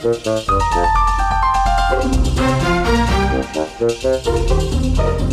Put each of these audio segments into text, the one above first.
Thank you.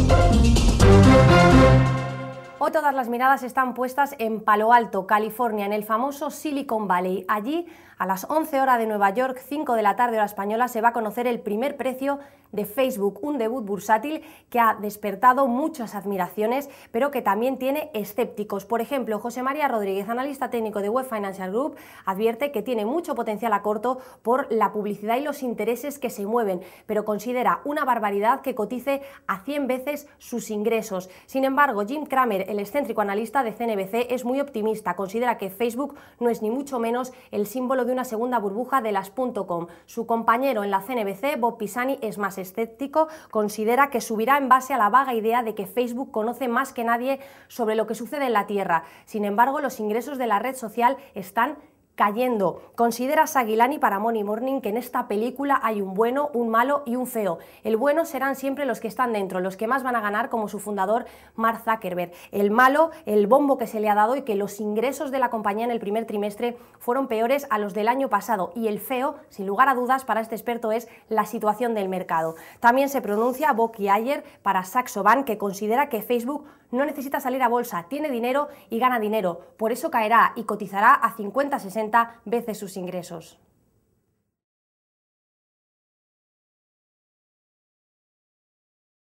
todas las miradas están puestas en Palo Alto, California, en el famoso Silicon Valley. Allí, a las 11 horas de Nueva York, 5 de la tarde hora española, se va a conocer el primer precio de Facebook, un debut bursátil que ha despertado muchas admiraciones, pero que también tiene escépticos. Por ejemplo, José María Rodríguez, analista técnico de Web Financial Group, advierte que tiene mucho potencial a corto por la publicidad y los intereses que se mueven, pero considera una barbaridad que cotice a 100 veces sus ingresos. Sin embargo, Jim Cramer, el excéntrico analista de CNBC es muy optimista. Considera que Facebook no es ni mucho menos el símbolo de una segunda burbuja de las .com. Su compañero en la CNBC, Bob Pisani, es más escéptico. Considera que subirá en base a la vaga idea de que Facebook conoce más que nadie sobre lo que sucede en la Tierra. Sin embargo, los ingresos de la red social están cayendo. Considera Saguilani para Money Morning que en esta película hay un bueno, un malo y un feo. El bueno serán siempre los que están dentro, los que más van a ganar, como su fundador Mark Zuckerberg. El malo, el bombo que se le ha dado y que los ingresos de la compañía en el primer trimestre fueron peores a los del año pasado. Y el feo, sin lugar a dudas, para este experto es la situación del mercado. También se pronuncia Boki Ayer para Saxo Bank, que considera que Facebook no necesita salir a bolsa, tiene dinero y gana dinero, por eso caerá y cotizará a 50-60 veces sus ingresos.